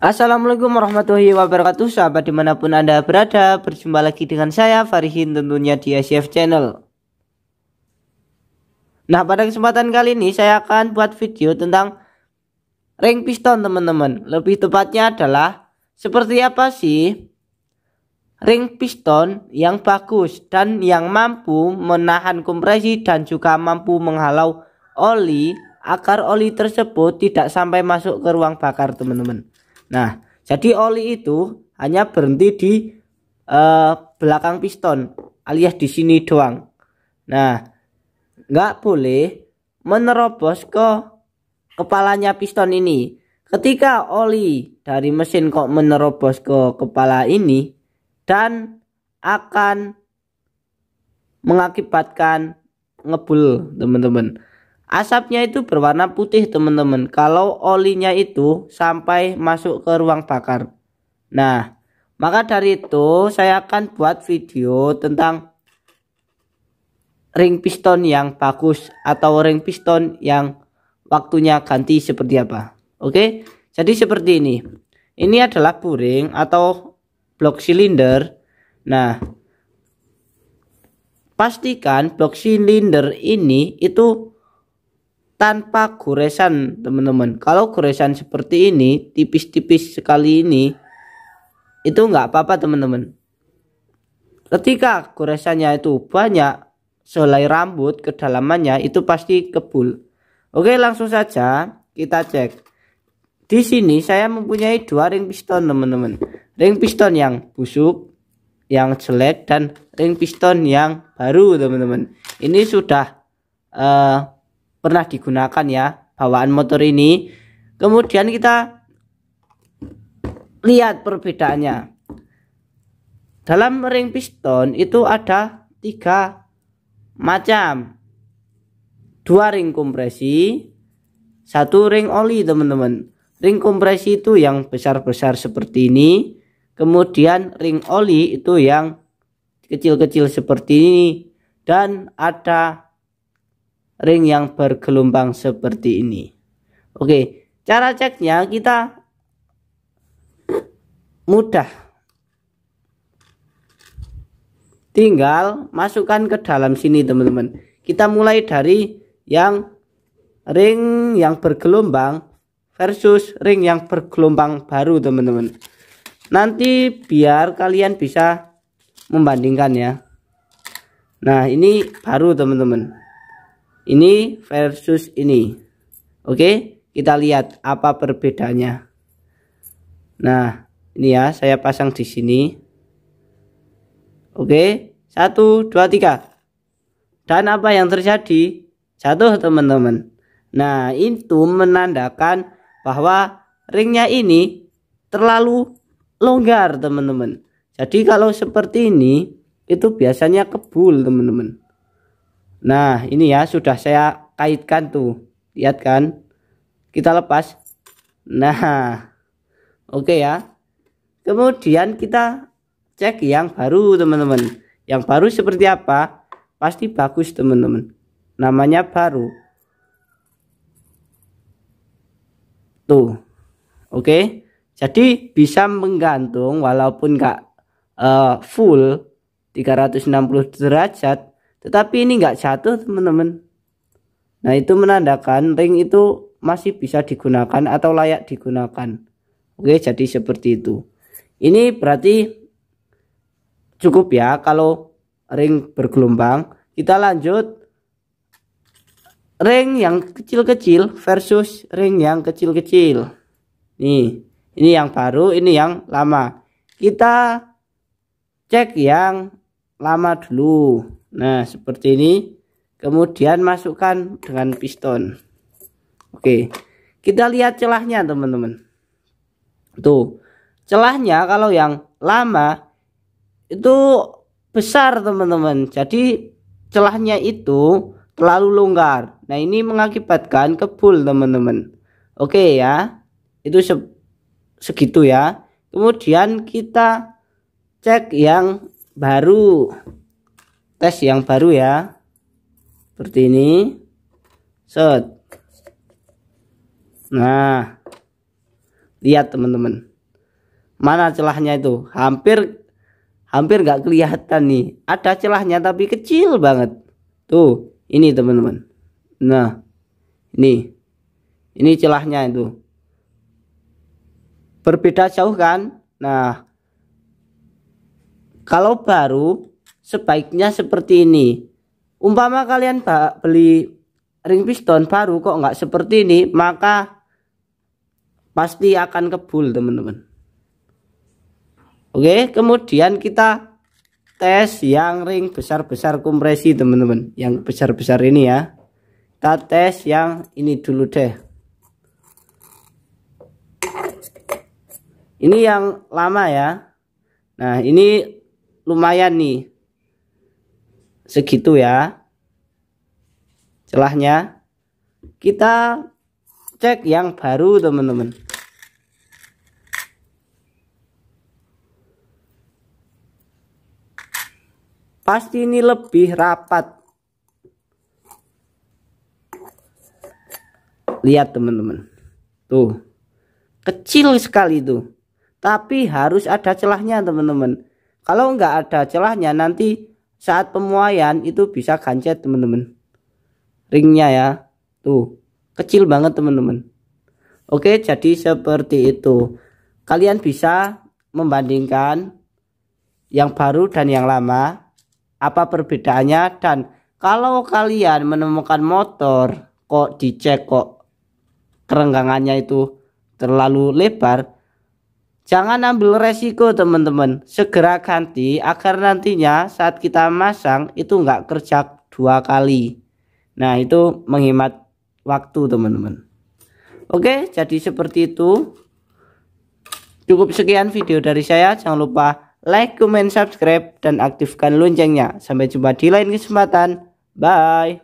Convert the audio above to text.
Assalamualaikum warahmatullahi wabarakatuh Sahabat dimanapun anda berada Berjumpa lagi dengan saya Farihin tentunya di ICF Channel Nah pada kesempatan kali ini saya akan buat video tentang Ring piston teman-teman Lebih tepatnya adalah Seperti apa sih Ring piston yang bagus Dan yang mampu menahan kompresi Dan juga mampu menghalau oli agar oli tersebut tidak sampai masuk ke ruang bakar teman-teman Nah, jadi oli itu hanya berhenti di uh, belakang piston alias di sini doang. Nah, nggak boleh menerobos ke kepalanya piston ini. Ketika oli dari mesin kok menerobos ke kepala ini dan akan mengakibatkan ngebul, teman-teman. Asapnya itu berwarna putih teman-teman kalau olinya itu sampai masuk ke ruang bakar. Nah, maka dari itu saya akan buat video tentang ring piston yang bagus atau ring piston yang waktunya ganti seperti apa. Oke, jadi seperti ini. Ini adalah puring atau blok silinder. Nah, pastikan blok silinder ini itu tanpa goresan teman-teman kalau goresan seperti ini tipis-tipis sekali ini itu nggak apa-apa teman-teman ketika goresannya itu banyak selai rambut kedalamannya itu pasti kebul oke langsung saja kita cek di sini saya mempunyai dua ring piston teman-teman ring piston yang busuk yang jelek dan ring piston yang baru teman-teman ini sudah uh, pernah digunakan ya bawaan motor ini. Kemudian kita lihat perbedaannya. Dalam ring piston itu ada tiga macam. Dua ring kompresi, satu ring oli teman-teman. Ring kompresi itu yang besar-besar seperti ini. Kemudian ring oli itu yang kecil-kecil seperti ini. Dan ada ring yang bergelombang seperti ini. Oke, cara ceknya kita mudah. Tinggal masukkan ke dalam sini teman-teman. Kita mulai dari yang ring yang bergelombang versus ring yang bergelombang baru teman-teman. Nanti biar kalian bisa membandingkan ya. Nah ini baru teman-teman ini versus ini oke kita lihat apa perbedaannya nah ini ya saya pasang di sini oke satu dua tiga dan apa yang terjadi jatuh teman-teman nah itu menandakan bahwa ringnya ini terlalu longgar teman-teman jadi kalau seperti ini itu biasanya kebul teman-teman Nah, ini ya sudah saya kaitkan tuh. Lihat kan? Kita lepas. Nah. Oke ya. Kemudian kita cek yang baru, teman-teman. Yang baru seperti apa? Pasti bagus, teman-teman. Namanya baru. Tuh. Oke. Jadi bisa menggantung walaupun gak uh, eh, full 360 derajat tetapi ini nggak jatuh teman-teman. Nah itu menandakan ring itu masih bisa digunakan atau layak digunakan. Oke jadi seperti itu. Ini berarti cukup ya kalau ring bergelombang. Kita lanjut ring yang kecil-kecil versus ring yang kecil-kecil. Nih ini yang baru ini yang lama. Kita cek yang lama dulu. Nah, seperti ini. Kemudian masukkan dengan piston. Oke. Kita lihat celahnya, teman-teman. Tuh. Celahnya kalau yang lama itu besar, teman-teman. Jadi celahnya itu terlalu longgar. Nah, ini mengakibatkan kebul, teman-teman. Oke ya. Itu se segitu ya. Kemudian kita cek yang baru tes yang baru ya seperti ini set nah lihat teman-teman mana celahnya itu hampir hampir nggak kelihatan nih ada celahnya tapi kecil banget tuh ini teman-teman nah ini ini celahnya itu berbeda jauh kan nah kalau baru sebaiknya seperti ini. Umpama kalian beli ring piston baru kok nggak seperti ini, maka pasti akan kebul teman-teman. Oke, kemudian kita tes yang ring besar-besar kompresi teman-teman, yang besar-besar ini ya. Kita tes yang ini dulu deh. Ini yang lama ya. Nah, ini lumayan nih segitu ya celahnya kita cek yang baru teman-teman pasti ini lebih rapat lihat teman-teman tuh kecil sekali itu tapi harus ada celahnya teman-teman kalau nggak ada celahnya nanti saat pemuaian itu bisa gancet teman-teman ringnya ya tuh kecil banget teman-teman oke jadi seperti itu kalian bisa membandingkan yang baru dan yang lama apa perbedaannya dan kalau kalian menemukan motor kok dicek kok kerenggangannya itu terlalu lebar Jangan ambil resiko teman-teman. Segera ganti agar nantinya saat kita masang itu nggak kerja dua kali. Nah itu menghemat waktu teman-teman. Oke jadi seperti itu. Cukup sekian video dari saya. Jangan lupa like, comment, subscribe, dan aktifkan loncengnya. Sampai jumpa di lain kesempatan. Bye.